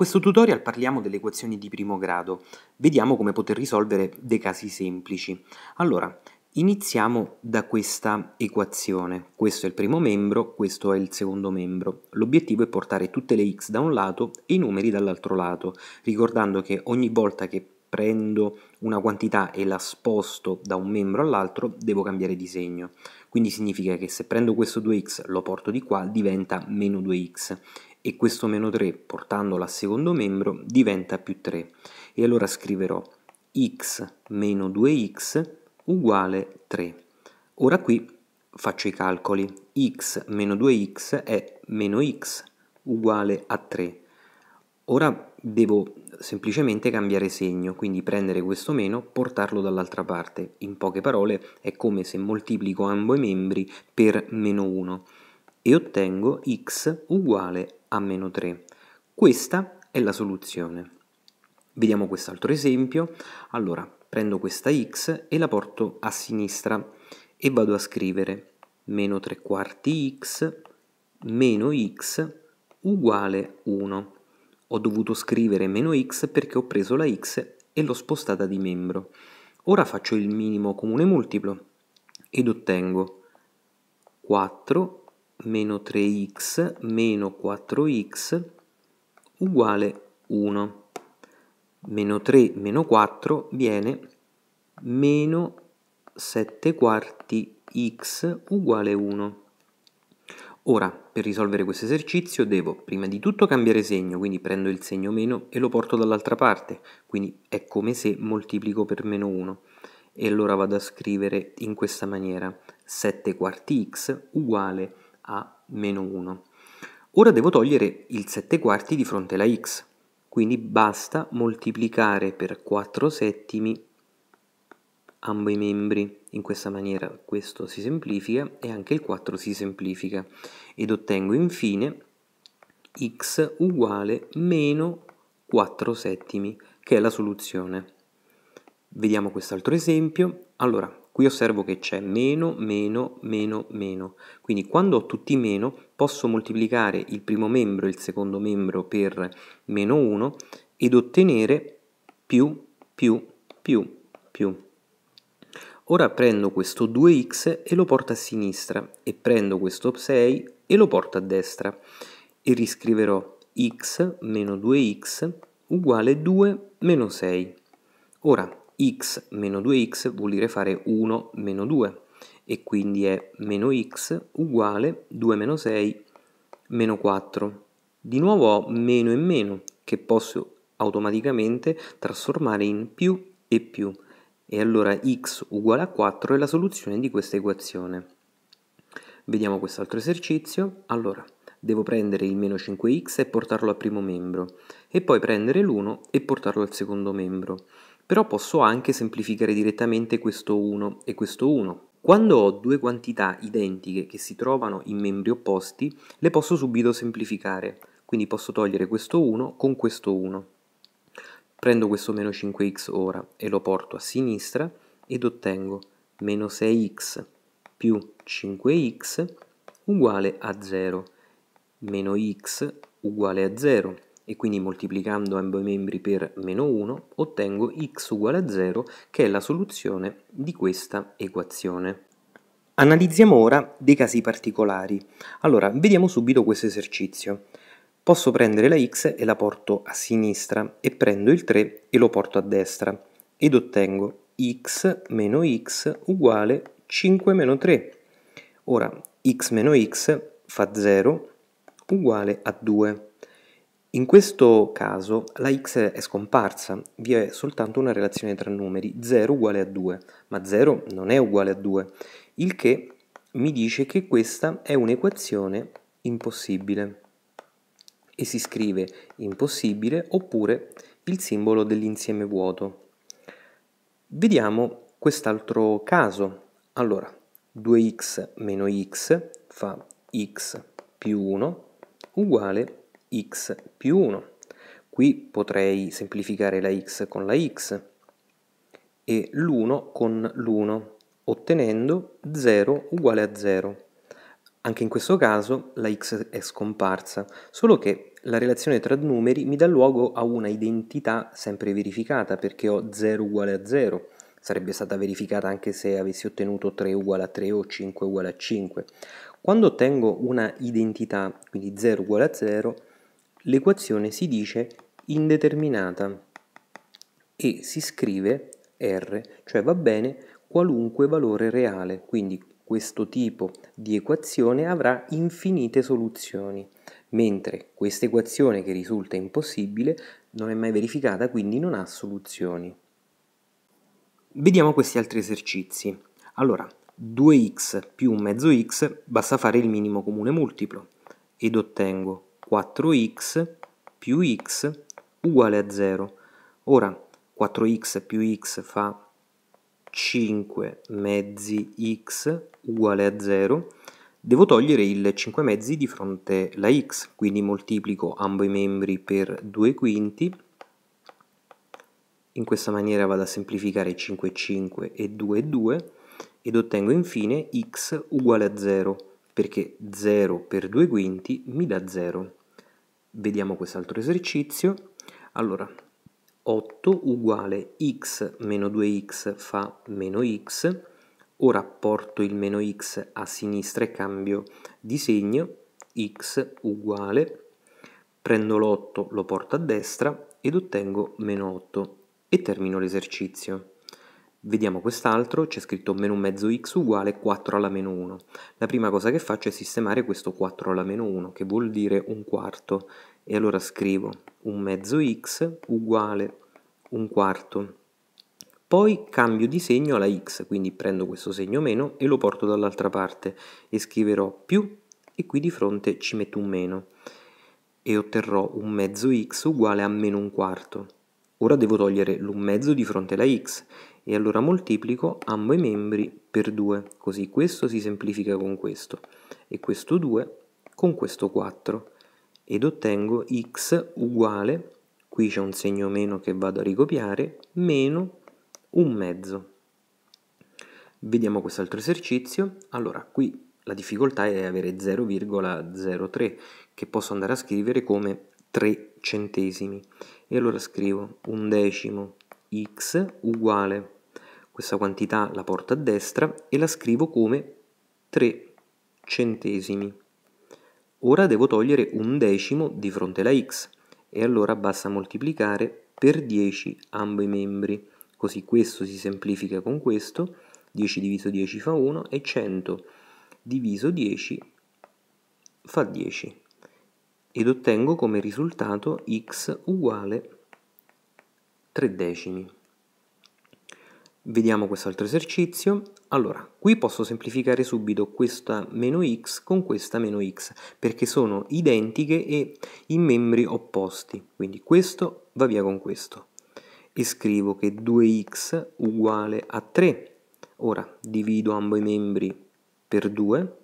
questo tutorial parliamo delle equazioni di primo grado. Vediamo come poter risolvere dei casi semplici. Allora, iniziamo da questa equazione. Questo è il primo membro, questo è il secondo membro. L'obiettivo è portare tutte le x da un lato e i numeri dall'altro lato, ricordando che ogni volta che prendo una quantità e la sposto da un membro all'altro, devo cambiare di segno. Quindi significa che se prendo questo 2x lo porto di qua, diventa meno 2x e questo meno 3 portandolo al secondo membro diventa più 3 e allora scriverò x meno 2x uguale 3. Ora qui faccio i calcoli. x meno 2x è meno x uguale a 3. Ora devo semplicemente cambiare segno, quindi prendere questo meno, portarlo dall'altra parte. In poche parole è come se moltiplico ambo i membri per meno 1 e ottengo x uguale a meno 3. Questa è la soluzione. Vediamo quest'altro esempio. Allora, prendo questa x e la porto a sinistra e vado a scrivere meno 3 quarti x meno x uguale 1. Ho dovuto scrivere meno x perché ho preso la x e l'ho spostata di membro. Ora faccio il minimo comune multiplo ed ottengo 4 meno 3x meno 4x uguale 1. Meno 3 meno 4 viene meno 7 quarti x uguale 1. Ora, per risolvere questo esercizio devo prima di tutto cambiare segno, quindi prendo il segno meno e lo porto dall'altra parte, quindi è come se moltiplico per meno 1. E allora vado a scrivere in questa maniera 7 quarti x uguale 1 a meno 1. Ora devo togliere il 7 quarti di fronte alla x, quindi basta moltiplicare per 4 settimi ambo i membri. In questa maniera questo si semplifica e anche il 4 si semplifica ed ottengo infine x uguale meno 4 settimi, che è la soluzione. Vediamo quest'altro esempio. Allora, Qui osservo che c'è meno, meno, meno, meno. Quindi quando ho tutti meno posso moltiplicare il primo membro e il secondo membro per meno 1 ed ottenere più, più, più, più. Ora prendo questo 2x e lo porto a sinistra e prendo questo 6 e lo porto a destra e riscriverò x meno 2x uguale 2 meno 6. Ora x meno 2x vuol dire fare 1 meno 2 e quindi è meno x uguale 2 meno 6 meno 4. Di nuovo ho meno e meno che posso automaticamente trasformare in più e più e allora x uguale a 4 è la soluzione di questa equazione. Vediamo quest'altro esercizio. Allora, devo prendere il meno 5x e portarlo al primo membro e poi prendere l'1 e portarlo al secondo membro però posso anche semplificare direttamente questo 1 e questo 1. Quando ho due quantità identiche che si trovano in membri opposti, le posso subito semplificare, quindi posso togliere questo 1 con questo 1. Prendo questo meno 5x ora e lo porto a sinistra ed ottengo meno 6x più 5x uguale a 0, meno x uguale a 0 e quindi moltiplicando ambo i membri per meno 1 ottengo x uguale a 0 che è la soluzione di questa equazione. Analizziamo ora dei casi particolari. Allora, vediamo subito questo esercizio. Posso prendere la x e la porto a sinistra e prendo il 3 e lo porto a destra ed ottengo x meno x uguale 5 meno 3. Ora, x meno x fa 0 uguale a 2. In questo caso la x è scomparsa, vi è soltanto una relazione tra numeri 0 uguale a 2, ma 0 non è uguale a 2, il che mi dice che questa è un'equazione impossibile e si scrive impossibile oppure il simbolo dell'insieme vuoto. Vediamo quest'altro caso. Allora, 2x meno x fa x più 1 uguale a x più 1. Qui potrei semplificare la x con la x e l'1 con l'1, ottenendo 0 uguale a 0. Anche in questo caso la x è scomparsa, solo che la relazione tra numeri mi dà luogo a una identità sempre verificata perché ho 0 uguale a 0 sarebbe stata verificata anche se avessi ottenuto 3 uguale a 3 o 5 uguale a 5. Quando ottengo una identità, quindi 0 uguale a 0, L'equazione si dice indeterminata e si scrive R, cioè va bene qualunque valore reale, quindi questo tipo di equazione avrà infinite soluzioni, mentre questa equazione che risulta impossibile non è mai verificata, quindi non ha soluzioni. Vediamo questi altri esercizi. Allora, 2x più mezzo x, basta fare il minimo comune multiplo ed ottengo 4x più x uguale a 0. Ora 4x più x fa 5 mezzi x uguale a 0. Devo togliere il 5 mezzi di fronte la x, quindi moltiplico ambo i membri per 2 quinti. In questa maniera vado a semplificare 5 5 e 2 e 2 ed ottengo infine x uguale a 0 perché 0 per 2 quinti mi dà 0. Vediamo quest'altro esercizio. Allora, 8 uguale x meno 2x fa meno x. Ora porto il meno x a sinistra e cambio di segno. x uguale, prendo l'8, lo porto a destra ed ottengo meno 8 e termino l'esercizio. Vediamo quest'altro, c'è scritto meno mezzo x uguale 4 alla meno 1. La prima cosa che faccio è sistemare questo 4 alla meno 1, che vuol dire un quarto. E allora scrivo un mezzo x uguale un quarto. Poi cambio di segno alla x, quindi prendo questo segno meno e lo porto dall'altra parte e scriverò più e qui di fronte ci metto un meno e otterrò un mezzo x uguale a meno un quarto. Ora devo togliere l'un mezzo di fronte alla x e allora moltiplico ambo i membri per 2, così questo si semplifica con questo e questo 2 con questo 4 ed ottengo x uguale, qui c'è un segno meno che vado a ricopiare, meno un mezzo. Vediamo quest'altro esercizio, allora qui la difficoltà è avere 0,03 che posso andare a scrivere come 3 centesimi e allora scrivo un decimo x uguale questa quantità la porto a destra e la scrivo come 3 centesimi. Ora devo togliere un decimo di fronte alla x e allora basta moltiplicare per 10 ambo i membri, così questo si semplifica con questo, 10 diviso 10 fa 1 e 100 diviso 10 fa 10 ed ottengo come risultato x uguale 3 decimi. Vediamo quest'altro esercizio. Allora, qui posso semplificare subito questa meno x con questa meno x, perché sono identiche e i membri opposti. Quindi questo va via con questo. E scrivo che 2x uguale a 3. Ora divido ambo i membri per 2,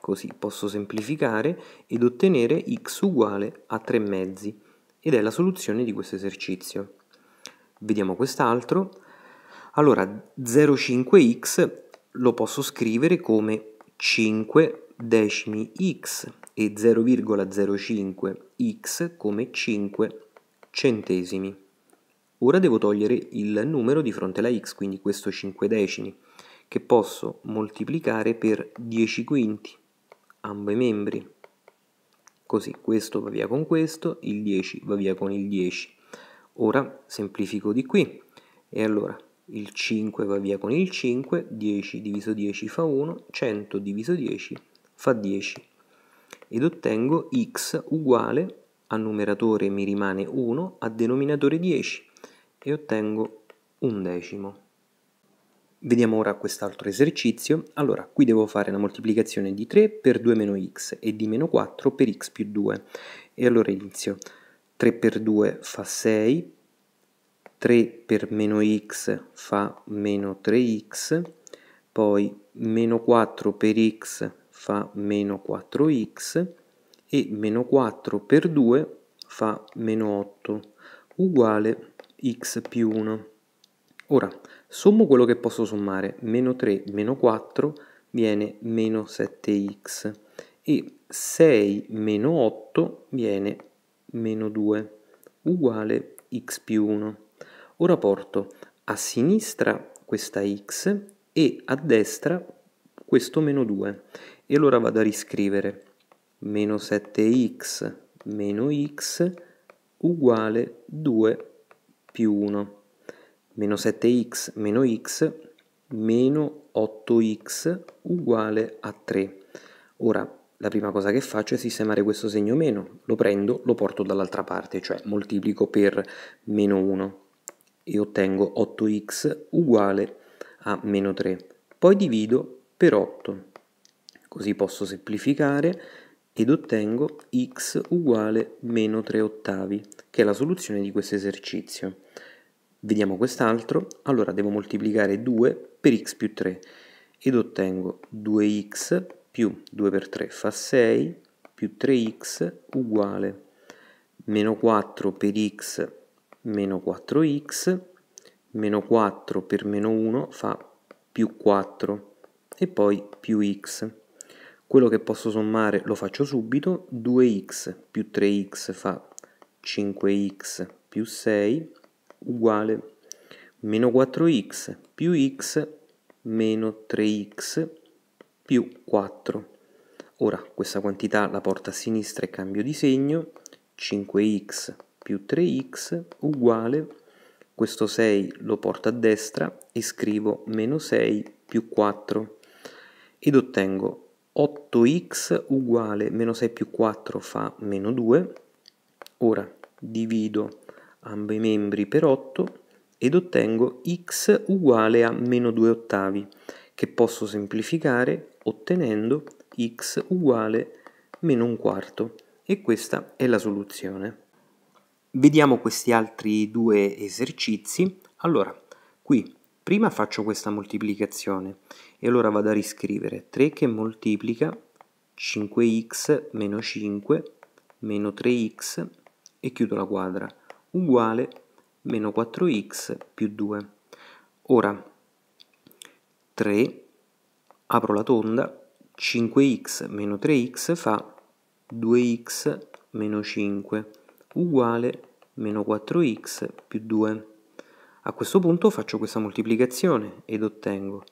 così posso semplificare ed ottenere x uguale a 3 mezzi. Ed è la soluzione di questo esercizio. Vediamo quest'altro. Allora 0,5x lo posso scrivere come 5 decimi x e 0,05x come 5 centesimi. Ora devo togliere il numero di fronte alla x, quindi questo 5 decimi, che posso moltiplicare per 10 quinti, ambo i membri. Così questo va via con questo, il 10 va via con il 10. Ora semplifico di qui e allora il 5 va via con il 5, 10 diviso 10 fa 1, 100 diviso 10 fa 10 ed ottengo x uguale a numeratore mi rimane 1, a denominatore 10 e ottengo un decimo. Vediamo ora quest'altro esercizio. Allora, qui devo fare la moltiplicazione di 3 per 2 meno x e di meno 4 per x più 2. E allora inizio. 3 per 2 fa 6, 3 per meno x fa meno 3x, poi meno 4 per x fa meno 4x e meno 4 per 2 fa meno 8 uguale x più 1. Ora, sommo quello che posso sommare, meno 3 meno 4 viene meno 7x e 6 meno 8 viene meno 2 uguale x più 1. Ora porto a sinistra questa x e a destra questo meno 2 e allora vado a riscrivere meno 7x meno x uguale 2 più 1 meno 7x meno x meno 8x uguale a 3 ora la prima cosa che faccio è sistemare questo segno meno lo prendo lo porto dall'altra parte cioè moltiplico per meno 1 e ottengo 8x uguale a meno 3. Poi divido per 8, così posso semplificare ed ottengo x uguale meno 3 ottavi, che è la soluzione di questo esercizio. Vediamo quest'altro, allora devo moltiplicare 2 per x più 3 ed ottengo 2x più 2 per 3 fa 6 più 3x uguale meno 4 per x meno 4x, meno 4 per meno 1 fa più 4 e poi più x. Quello che posso sommare lo faccio subito, 2x più 3x fa 5x più 6 uguale meno 4x più x meno 3x più 4. Ora questa quantità la porto a sinistra e cambio di segno, 5x più 3x uguale, questo 6 lo porto a destra e scrivo meno 6 più 4 ed ottengo 8x uguale meno 6 più 4 fa meno 2 ora divido ambo i membri per 8 ed ottengo x uguale a meno 2 ottavi che posso semplificare ottenendo x uguale meno un quarto e questa è la soluzione Vediamo questi altri due esercizi. Allora, qui prima faccio questa moltiplicazione e allora vado a riscrivere 3 che moltiplica 5x meno 5 meno 3x e chiudo la quadra uguale meno 4x più 2. Ora 3 apro la tonda 5x meno 3x fa 2x meno 5 uguale meno 4x più 2. A questo punto faccio questa moltiplicazione ed ottengo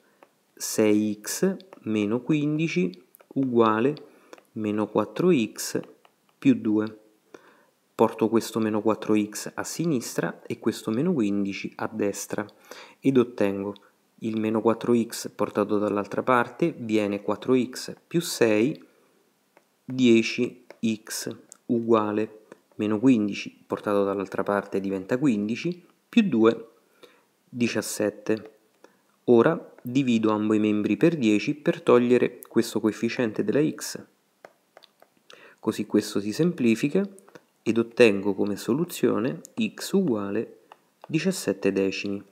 6x meno 15 uguale meno 4x più 2. Porto questo meno 4x a sinistra e questo meno 15 a destra ed ottengo il meno 4x portato dall'altra parte viene 4x più 6, 10x uguale meno 15 portato dall'altra parte diventa 15, più 2, 17. Ora divido ambo i membri per 10 per togliere questo coefficiente della x. Così questo si semplifica ed ottengo come soluzione x uguale 17 decimi.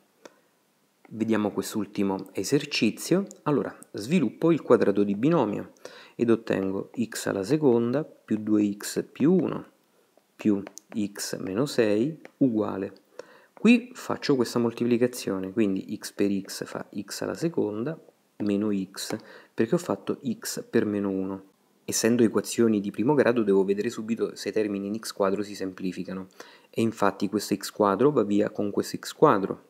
Vediamo quest'ultimo esercizio. Allora, sviluppo il quadrato di binomio ed ottengo x alla seconda più 2x più 1 più x meno 6 uguale. Qui faccio questa moltiplicazione, quindi x per x fa x alla seconda meno x, perché ho fatto x per meno 1. Essendo equazioni di primo grado devo vedere subito se i termini in x quadro si semplificano, e infatti questo x quadro va via con questo x quadro.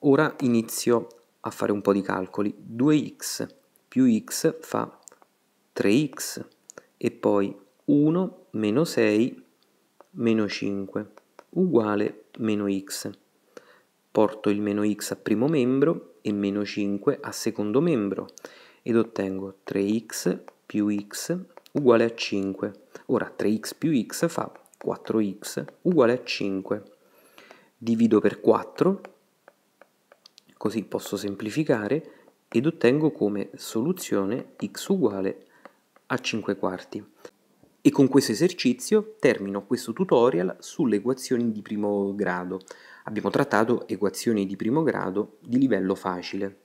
Ora inizio a fare un po' di calcoli. 2x più x fa 3x e poi 1 meno 6 meno 5 uguale meno x. Porto il meno x a primo membro e meno 5 a secondo membro ed ottengo 3x più x uguale a 5. Ora 3x più x fa 4x uguale a 5. Divido per 4, così posso semplificare, ed ottengo come soluzione x uguale a 5 quarti. E con questo esercizio termino questo tutorial sulle equazioni di primo grado. Abbiamo trattato equazioni di primo grado di livello facile.